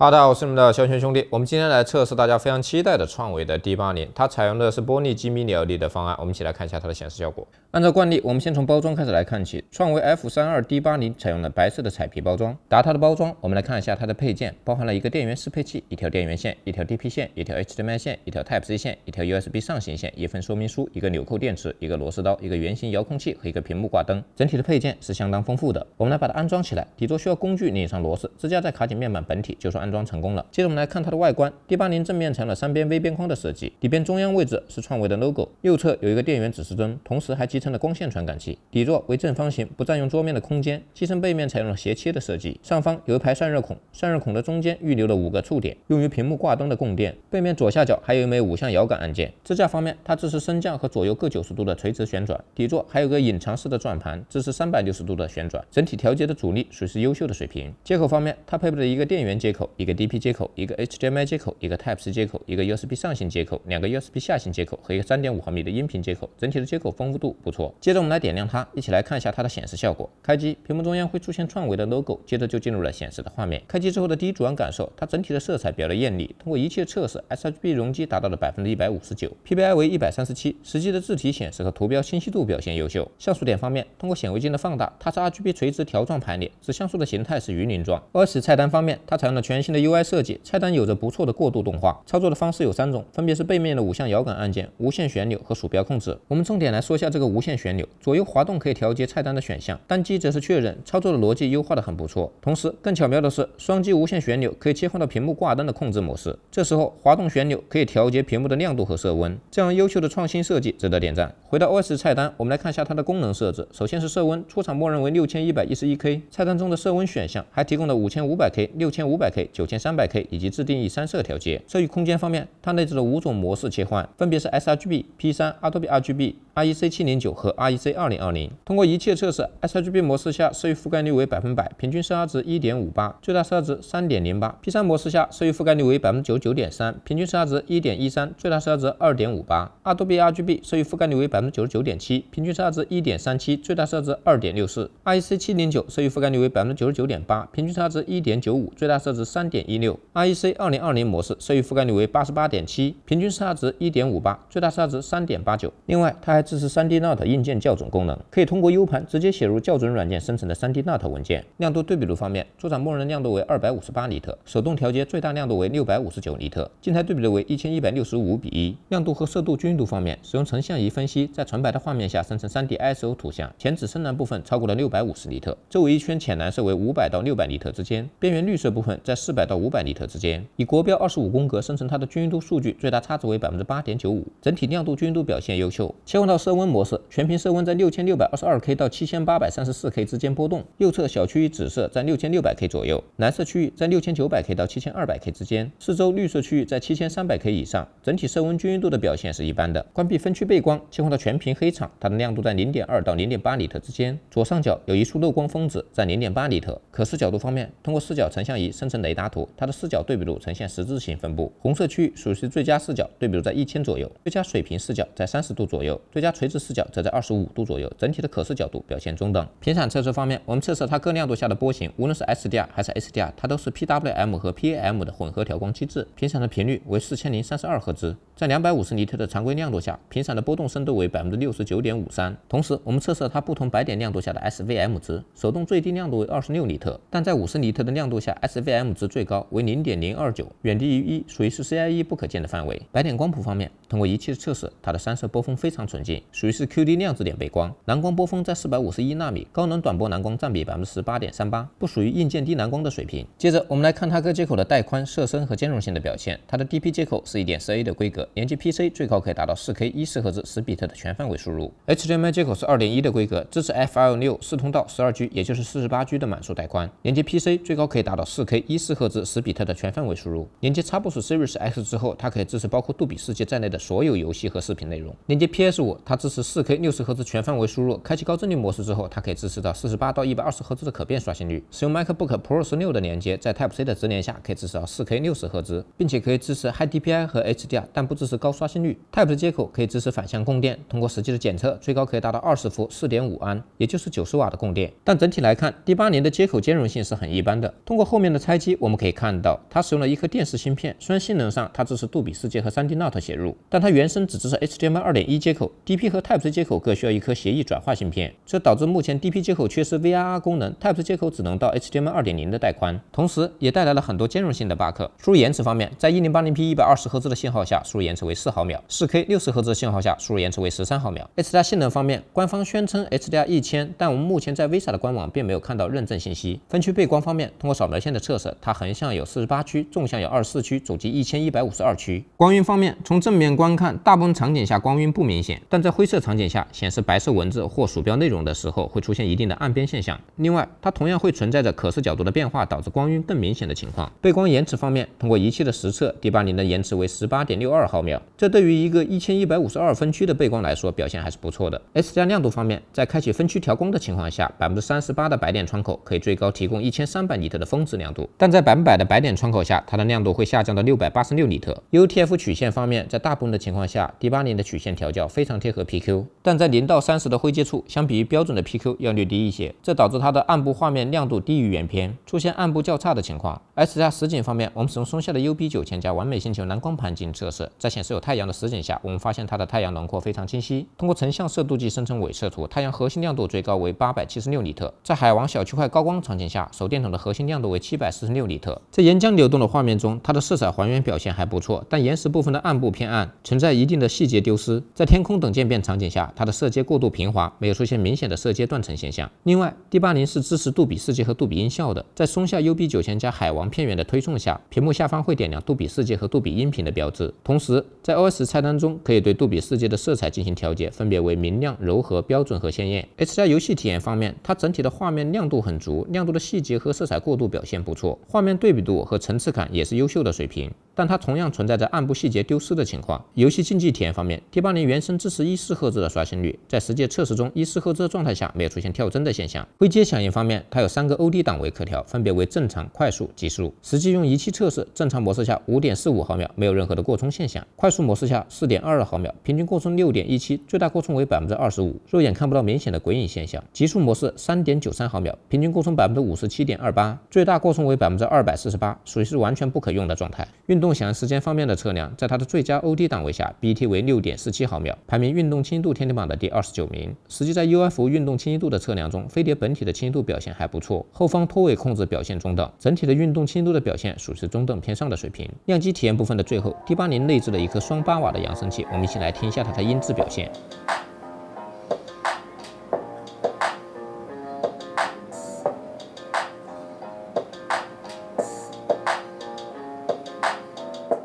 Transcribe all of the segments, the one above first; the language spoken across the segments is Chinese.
哈喽，大家好我是你们的小轩兄弟。我们今天来测试大家非常期待的创维的 D80，它采用的是玻璃基 m i LED 的方案。我们一起来看一下它的显示效果。按照惯例，我们先从包装开始来看起。创维 F32D80 采用了白色的彩皮包装。打开它的包装，我们来看一下它的配件，包含了一个电源适配器、一条电源线、一条 DP 线、一条 HDMI 线、一条 Type C 线、一条 USB 上行线、一份说明书、一个纽扣电池、一个螺丝刀、一个圆形遥控器和一个屏幕挂灯。整体的配件是相当丰富的。我们来把它安装起来。底座需要工具拧上螺丝，支架在卡紧面板本体就算安。安装成功了。接着我们来看它的外观，D80 正面采用了三边微边框的设计，底边中央位置是创维的 logo，右侧有一个电源指示灯，同时还集成了光线传感器。底座为正方形，不占用桌面的空间。机身背面采用了斜切的设计，上方有一排散热孔，散热孔的中间预留了五个触点，用于屏幕挂灯的供电。背面左下角还有一枚五向摇杆按键。支架方面，它支持升降和左右各九十度的垂直旋转，底座还有个隐藏式的转盘，支持三百六十度的旋转，整体调节的阻力属于是优秀的水平。接口方面，它配备了一个电源接口。一个 DP 接口，一个 HDMI 接口，一个 Type C 接口，一个 USB 上行接口，两个 USB 下行接口和一个三点五毫米的音频接口，整体的接口丰富度不错。接着我们来点亮它，一起来看一下它的显示效果。开机，屏幕中央会出现创维的 logo，接着就进入了显示的画面。开机之后的第一主观感受，它整体的色彩比较的艳丽。通过一切测试，sRGB 容积达到了百分之一百五十九，PPI 为一百三十七，实际的字体显示和图标清晰度表现优秀。像素点方面，通过显微镜的放大，它是 RGB 垂直条状排列，使像素的形态是鱼鳞状。二是菜单方面，它采用了全。的 UI 设计菜单有着不错的过渡动画，操作的方式有三种，分别是背面的五项摇杆按键、无线旋钮和鼠标控制。我们重点来说一下这个无线旋钮，左右滑动可以调节菜单的选项，单击则是确认。操作的逻辑优化的很不错，同时更巧妙的是，双击无线旋钮可以切换到屏幕挂灯的控制模式，这时候滑动旋钮可以调节屏幕的亮度和色温。这样优秀的创新设计值得点赞。回到 OS 菜单，我们来看一下它的功能设置。首先是色温，出厂默认为六千一百一十一 K，菜单中的色温选项还提供了五千五百 K、六千五百 K。九千三百 K 以及自定义三色调节。色域空间方面，它内置了五种模式切换，分别是 sRGB、P3、Adobe RGB、REC 709和 REC 2020。通过仪器测试，sRGB 模式下色域覆盖率为百分百，平均色差值一点五八，最大色差值三点零八。P3 模式下色域覆盖率为百分之九十九点三，平均色差值一点一三，最大色差值二点五八。Adobe RGB 色域覆盖率为百分之九十九点七，平均色差值一点三七，最大色差值二点六四。REC 709色域覆盖率为百分之九十九点八，平均色差值一点九五，最大色差值三。点一六 REC 二零二零模式色域覆盖率为八十八点七，平均色差值一点五八，最大色差值三点八九。另外，它还支持 3D Note 硬件校准功能，可以通过 U 盘直接写入校准软件生成的 3D Note 文件。亮度对比度方面，出厂默认亮度为二百五十八尼特，手动调节最大亮度为六百五十九尼特，静态对比度为一千一百六十五比一。亮度和色度均匀度方面，使用成像仪分析，在纯白的画面下生成 3D ISO 图像，浅紫深蓝部分超过了六百五十尼特，周围一圈浅蓝色为五百到六百尼特之间，边缘绿色部分在。四百到五百尼特之间，以国标二十五宫格生成它的均匀度数据，最大差值为百分之八点九五，整体亮度均匀度表现优秀。切换到色温模式，全屏色温在六千六百二十二 K 到七千八百三十四 K 之间波动，右侧小区域紫色在六千六百 K 左右，蓝色区域在六千九百 K 到七千二百 K 之间，四周绿色区域在七千三百 K 以上，整体色温均匀度的表现是一般的。关闭分区背光，切换到全屏黑场，它的亮度在零点二到零点八尼特之间，左上角有一处漏光峰值在零点八尼特。可视角度方面，通过视角成像仪生成雷。达。拉图，它的视角对比度呈现十字形分布，红色区域属于最佳视角对比度，在一千左右；最佳水平视角在三十度左右，最佳垂直视角则在二十五度左右，整体的可视角度表现中等。频闪测试方面，我们测试它各亮度下的波形，无论是 s d r 还是 HDR，它都是 PWM 和 PAM 的混合调光机制，频闪的频率为四千零三十二赫兹，在两百五十尼特的常规亮度下，频闪的波动深度为百分之六十九点五三。同时，我们测试了它不同白点亮度下的 S V M 值，手动最低亮度为二十六尼特，但在五十尼特的亮度下，S V M 值。最高为零点零二九，远低于一，属于是 C I E 不可见的范围。白点光谱方面，通过仪器的测试，它的三色波峰非常纯净，属于是 Q D 量子点背光。蓝光波峰在四百五十一纳米，高能短波蓝光占比百分之十八点三八，不属于硬件低蓝光的水平。接着，我们来看它各接口的带宽、色深和兼容性的表现。它的 D P 接口是一点四 a 的规格，连接 P C 最高可以达到四 K 一四赫兹十比特的全范围输入。H D M I 接口是二点一的规格，支持 F L 六四通道十二 G，也就是四十八 G 的满速带宽，连接 P C 最高可以达到四 K 一四。克制十比特的全范围输入，连接插布斯 Series X 之后，它可以支持包括杜比世界在内的所有游戏和视频内容。连接 PS5，它支持 4K 60赫兹全范围输入，开启高帧率模式之后，它可以支持到48到120赫兹的可变刷新率。使用 MacBook Pro 16的连接，在 Type C 的直连下，可以支持到 4K 60赫兹，并且可以支持 HiDPI 和 HDR，但不支持高刷新率。Type C 接口可以支持反向供电，通过实际的检测，最高可以达到20伏4.5安，也就是90瓦的供电。但整体来看，第八年的接口兼容性是很一般的。通过后面的拆机，我。我们可以看到，它使用了一颗电视芯片。虽然性能上它支持杜比视界和 3D Note 写入，但它原生只支持 HDMI 2.1接口，DP 和 Type C 接口各需要一颗协议转换芯片，这导致目前 DP 接口缺失 VRR 功能，Type C 接口只能到 HDMI 2.0的带宽，同时也带来了很多兼容性的 bug。输入延迟方面，在 1080p 120赫兹的信号下，输入延迟为4毫秒；4K 60赫兹信号下，输入延迟为13毫秒。HDR 性能方面，官方宣称 HDR 1000，但我们目前在 VESA 的官网并没有看到认证信息。分区背光方面，通过扫描线的测试，它。横向有四十八区，纵向有二十四区，总计一千一百五十二区。光晕方面，从正面观看，大部分场景下光晕不明显，但在灰色场景下显示白色文字或鼠标内容的时候，会出现一定的暗边现象。另外，它同样会存在着可视角度的变化导致光晕更明显的情况。背光延迟方面，通过仪器的实测，D80 的延迟为十八点六二毫秒，这对于一个一千一百五十二分区的背光来说，表现还是不错的。S 加亮度方面，在开启分区调光的情况下，百分之三十八的白点窗口可以最高提供一千三百尼特的峰值亮度，但在百分百的白点窗口下，它的亮度会下降到686尼特。U T F 曲线方面，在大部分的情况下 d 8 0的曲线调教非常贴合 P Q，但在0到30的灰阶处，相比于标准的 P Q 要略低一些，这导致它的暗部画面亮度低于原片，出现暗部较差的情况。而在实景方面，我们使用松下的 U B 九千加完美星球蓝光盘进行测试，在显示有太阳的实景下，我们发现它的太阳轮廓非常清晰。通过成像色度计生成伪色图，太阳核心亮度最高为876尼特。在海王小区块高光场景下，手电筒的核心亮度为746尼。特。在岩浆流动的画面中，它的色彩还原表现还不错，但岩石部分的暗部偏暗，存在一定的细节丢失。在天空等渐变场景下，它的色阶过度平滑，没有出现明显的色阶断层现象。另外，D 八零是支持杜比世界和杜比音效的，在松下 UB 九千加海王片源的推送下，屏幕下方会点亮杜比世界和杜比音频的标志，同时在 OS 菜单中可以对杜比世界的色彩进行调节，分别为明亮、柔和、标准和鲜艳。H 加游戏体验方面，它整体的画面亮度很足，亮度的细节和色彩过渡表现不错。画面对比度和层次感也是优秀的水平，但它同样存在着暗部细节丢失的情况。游戏竞技体验方面，T80 原生支持一四赫兹的刷新率，在实际测试中，一四赫兹的状态下没有出现跳帧的现象。灰阶响应方面，它有三个 OD 档位可调，分别为正常、快速、极速。实际用仪器测试，正常模式下五点四五毫秒，没有任何的过冲现象；快速模式下四点二二毫秒，平均过冲六点一七，最大过冲为百分之二十五，肉眼看不到明显的鬼影现象；极速模式三点九三毫秒，平均过冲百分之五十七点二八，最大过冲为百分之。二百四十八，属于是完全不可用的状态。运动响应时间方面的测量，在它的最佳 OD 档位下，BT 为六点四七毫秒，排名运动轻度天梯榜的第二十九名。实际在 UF 运动清晰度的测量中，飞碟本体的清晰度表现还不错，后方拖尾控制表现中等，整体的运动清晰度的表现属于中等偏上的水平。样机体验部分的最后，D 八零内置了一颗双八瓦的扬声器，我们一起来听一下它的音质表现。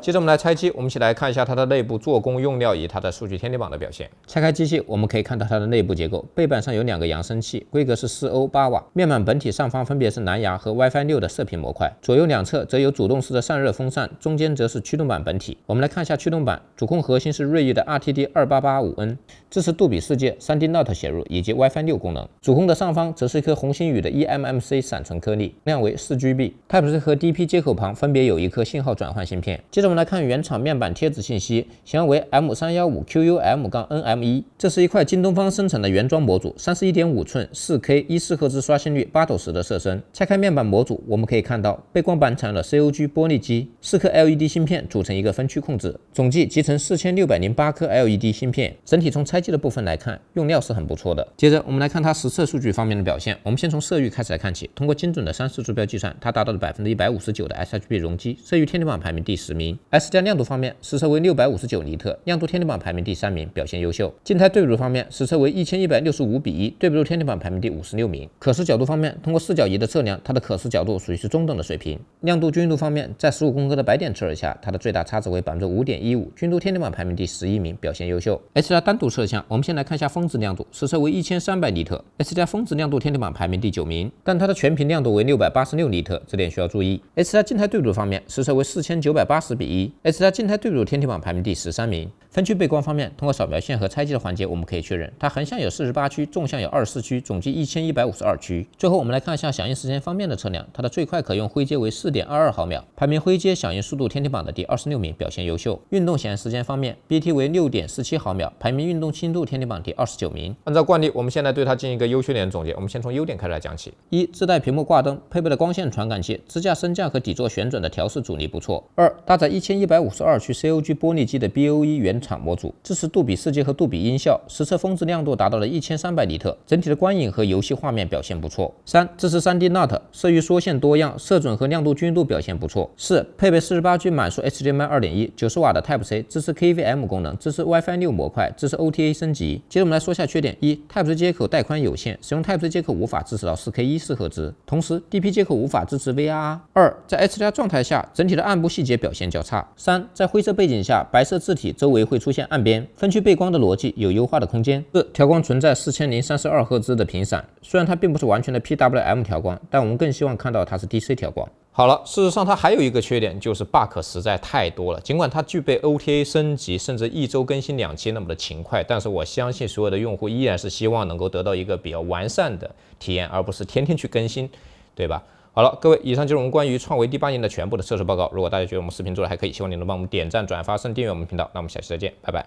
接着我们来拆机，我们一起来看一下它的内部做工、用料以及它的数据天地榜的表现。拆开机器，我们可以看到它的内部结构，背板上有两个扬声器，规格是四欧八瓦。面板本体上方分别是蓝牙和 WiFi 六的射频模块，左右两侧则有主动式的散热风扇，中间则是驱动板本体。我们来看一下驱动板，主控核心是瑞意的 RTD 二八八五 N，支持杜比世界、三 D Note 写入以及 WiFi 六功能。主控的上方则是一颗红星宇的 eMMC 闪存颗粒，量为四 G B。Type C 和 DP 接口旁分别有一颗信号转换芯片。接着来看原厂面板贴纸信息，型号为 M 三幺五 Q U M 杠 N M 一，这是一块京东方生产的原装模组，三十一点五寸，四 K 一四赫兹刷新率，八斗时的色深。拆开面板模组，我们可以看到背光板采用了 C O G 玻璃基，四颗 L E D 芯片组成一个分区控制，总计集成四千六百零八颗 L E D 芯片。整体从拆机的部分来看，用料是很不错的。接着我们来看它实测数据方面的表现。我们先从色域开始来看起，通过精准的三色坐标计算，它达到了百分之一百五十九的 s h g 容积，色域天地板排名第十名。S 加亮度方面，实测为六百五十九尼特，亮度天地板排名第三名，表现优秀。静态对比度方面，实测为一千一百六十五比一，对比度天地板排名第五十六名。可视角度方面，通过视角仪的测量，它的可视角度属于是中等的水平。亮度均匀度方面，在十五公格的白点测试下，它的最大差值为百分之五点一五，均度天地板排名第十一名，表现优秀。S 加单独摄像，我们先来看一下峰值亮度，实测为一千三百尼特，S 加峰值亮度天地板排名第九名，但它的全屏亮度为六百八十六尼特，这点需要注意。S 加静态对比度方面，实测为四千九百八十比一。它静态对比天梯榜排名第十三名。分区背光方面，通过扫描线和拆机的环节，我们可以确认，它横向有四十八区，纵向有二十四区，总计一千一百五十二区。最后我们来看一下响应时间方面的测量，它的最快可用灰阶为四点二二毫秒，排名灰阶响应速度天梯榜的第二十六名，表现优秀。运动响应时间方面，BT 为六点四七毫秒，排名运动轻度天梯榜第二十九名。按照惯例，我们现在对它进行一个优缺点总结。我们先从优点开始来讲起：一、自带屏幕挂灯，配备了光线传感器，支架升降和底座旋转的调试阻力不错；二、搭载一。千一百五十二区 C O G 玻璃机的 B O E 原厂模组，支持杜比视界和杜比音效，实测峰值亮度达到了一千三百尼特，整体的观影和游戏画面表现不错。三，支持三 D n o t 色域、缩线多样，色准和亮度均匀度表现不错。四，配备四十八 G 满速 H D M I 二点一，九十瓦的 Type C，支持 K V M 功能，支持 WiFi 六模块，支持 O T A 升级。接着我们来说下缺点：一，Type C 接口带宽有限，使用 Type C 接口无法支持到四 K 一四赫兹，同时 D P 接口无法支持 V R R。二，在 HDR 状态下，整体的暗部细节表现较差。三，在灰色背景下，白色字体周围会出现暗边。分区背光的逻辑有优化的空间。四，调光存在四千零三十二赫兹的频闪，虽然它并不是完全的 PWM 调光，但我们更希望看到它是 DC 调光。好了，事实上它还有一个缺点，就是 bug 实在太多了。尽管它具备 OTA 升级，甚至一周更新两期那么的勤快，但是我相信所有的用户依然是希望能够得到一个比较完善的体验，而不是天天去更新，对吧？好了，各位，以上就是我们关于创维第八年的全部的测试报告。如果大家觉得我们视频做的还可以，希望你能帮我们点赞、转发、升订阅我们频道。那我们下期再见，拜拜。